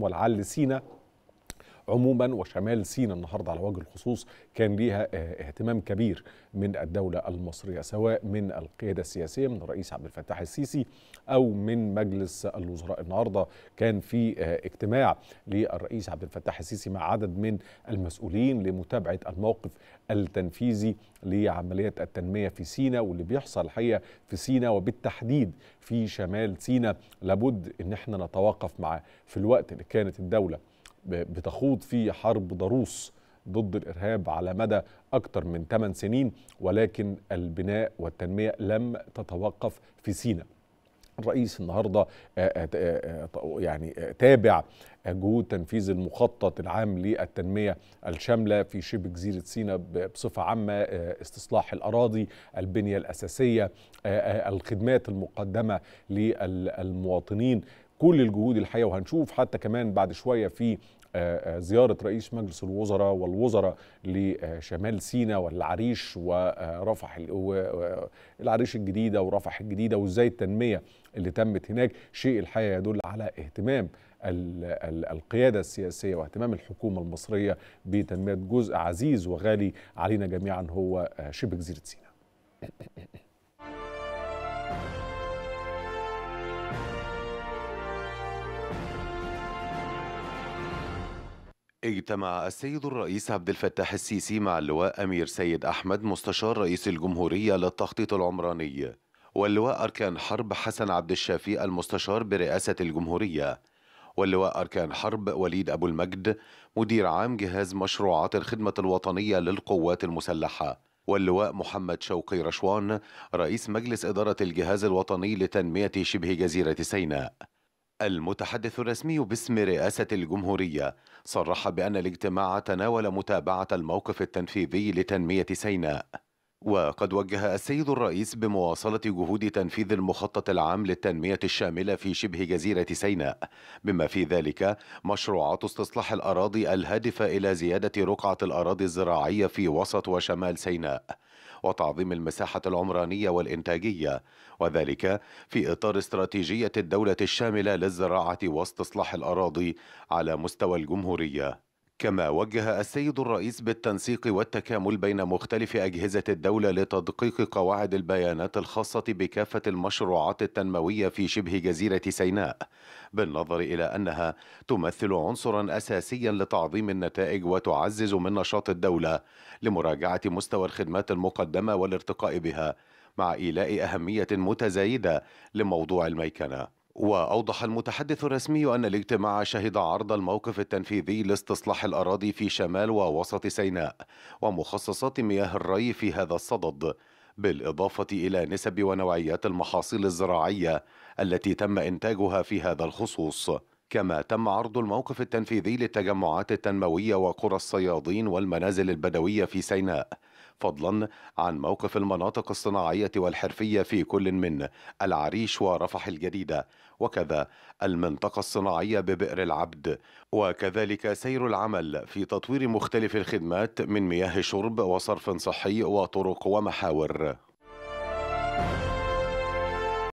ولعل سينا عموما وشمال سيناء النهارده على وجه الخصوص كان ليها آه، اهتمام كبير من الدوله المصريه سواء من القياده السياسيه من الرئيس عبد الفتاح السيسي او من مجلس الوزراء النهارده كان في آه، اجتماع للرئيس عبد الفتاح السيسي مع عدد من المسؤولين لمتابعه الموقف التنفيذي لعمليات التنميه في سيناء واللي بيحصل الحقيقه في سيناء وبالتحديد في شمال سيناء لابد ان احنا نتوقف معاه في الوقت اللي كانت الدوله بتخوض في حرب ضروس ضد الارهاب على مدى اكثر من 8 سنين ولكن البناء والتنميه لم تتوقف في سيناء. الرئيس النهارده آه، آه، آه، يعني تابع جهود تنفيذ المخطط العام للتنميه الشامله في شبه جزيره سيناء بصفه عامه استصلاح الاراضي، البنيه الاساسيه، الخدمات المقدمه للمواطنين، كل الجهود الحقيقه وهنشوف حتى كمان بعد شويه في آه، آه، زيارة رئيس مجلس الوزراء والوزراء لشمال سينا والعريش ورفح آه، العريش الجديدة ورفح الجديدة وازاي التنمية اللي تمت هناك شيء الحقيقة يدل على اهتمام القيادة السياسية واهتمام الحكومة المصرية بتنمية جزء عزيز وغالي علينا جميعا هو شبه جزيرة سينا اجتمع السيد الرئيس عبد الفتاح السيسي مع اللواء أمير سيد أحمد مستشار رئيس الجمهورية للتخطيط العمراني واللواء أركان حرب حسن عبد الشافي المستشار برئاسة الجمهورية واللواء أركان حرب وليد أبو المجد مدير عام جهاز مشروعات الخدمة الوطنية للقوات المسلحة واللواء محمد شوقي رشوان رئيس مجلس إدارة الجهاز الوطني لتنمية شبه جزيرة سيناء المتحدث الرسمي باسم رئاسة الجمهورية صرح بأن الاجتماع تناول متابعة الموقف التنفيذي لتنمية سيناء وقد وجه السيد الرئيس بمواصلة جهود تنفيذ المخطط العام للتنمية الشاملة في شبه جزيرة سيناء بما في ذلك مشروعات استصلاح الأراضي الهادفة إلى زيادة رقعة الأراضي الزراعية في وسط وشمال سيناء وتعظيم المساحة العمرانية والإنتاجية وذلك في إطار استراتيجية الدولة الشاملة للزراعة واستصلاح الأراضي على مستوى الجمهورية كما وجه السيد الرئيس بالتنسيق والتكامل بين مختلف أجهزة الدولة لتدقيق قواعد البيانات الخاصة بكافة المشروعات التنموية في شبه جزيرة سيناء بالنظر إلى أنها تمثل عنصرا أساسيا لتعظيم النتائج وتعزز من نشاط الدولة لمراجعة مستوى الخدمات المقدمة والارتقاء بها مع إيلاء أهمية متزايدة لموضوع الميكنة وأوضح المتحدث الرسمي أن الاجتماع شهد عرض الموقف التنفيذي لاستصلاح الأراضي في شمال ووسط سيناء ومخصصات مياه الري في هذا الصدد بالإضافة إلى نسب ونوعيات المحاصيل الزراعية التي تم إنتاجها في هذا الخصوص كما تم عرض الموقف التنفيذي للتجمعات التنموية وقرى الصيادين والمنازل البدوية في سيناء فضلا عن موقف المناطق الصناعية والحرفية في كل من العريش ورفح الجديدة وكذا المنطقة الصناعية ببئر العبد وكذلك سير العمل في تطوير مختلف الخدمات من مياه شرب وصرف صحي وطرق ومحاور